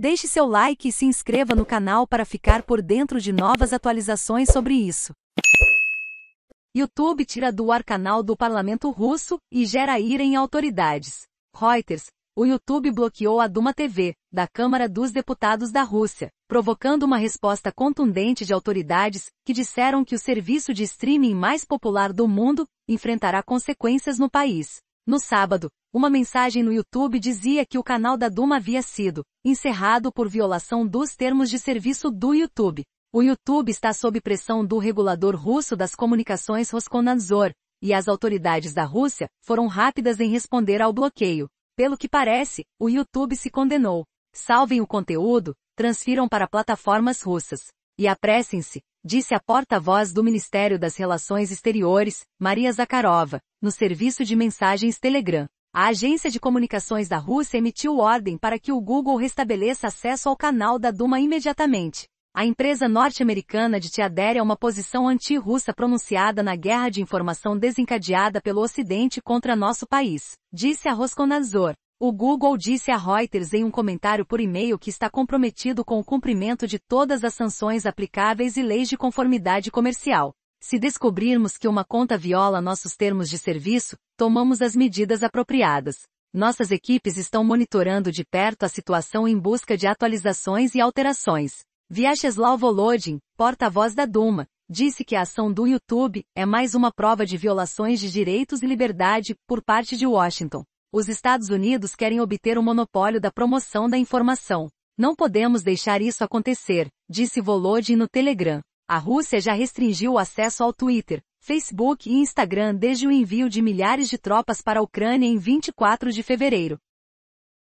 Deixe seu like e se inscreva no canal para ficar por dentro de novas atualizações sobre isso. YouTube tira do ar canal do parlamento russo e gera ira em autoridades. Reuters, o YouTube bloqueou a Duma TV, da Câmara dos Deputados da Rússia, provocando uma resposta contundente de autoridades que disseram que o serviço de streaming mais popular do mundo enfrentará consequências no país. No sábado, uma mensagem no YouTube dizia que o canal da Duma havia sido encerrado por violação dos termos de serviço do YouTube. O YouTube está sob pressão do regulador russo das comunicações Roskomnadzor, e as autoridades da Rússia foram rápidas em responder ao bloqueio. Pelo que parece, o YouTube se condenou. Salvem o conteúdo, transfiram para plataformas russas. E apressem-se, disse a porta-voz do Ministério das Relações Exteriores, Maria Zakharova, no serviço de mensagens Telegram. A agência de comunicações da Rússia emitiu ordem para que o Google restabeleça acesso ao canal da Duma imediatamente. A empresa norte-americana de adere a é uma posição anti-russa pronunciada na guerra de informação desencadeada pelo Ocidente contra nosso país, disse a Rosconazor. O Google disse a Reuters em um comentário por e-mail que está comprometido com o cumprimento de todas as sanções aplicáveis e leis de conformidade comercial. Se descobrirmos que uma conta viola nossos termos de serviço, tomamos as medidas apropriadas. Nossas equipes estão monitorando de perto a situação em busca de atualizações e alterações. Vyacheslav Volodin, porta-voz da Duma, disse que a ação do YouTube é mais uma prova de violações de direitos e liberdade por parte de Washington. Os Estados Unidos querem obter o monopólio da promoção da informação. Não podemos deixar isso acontecer, disse Volodin no Telegram. A Rússia já restringiu o acesso ao Twitter, Facebook e Instagram desde o envio de milhares de tropas para a Ucrânia em 24 de fevereiro.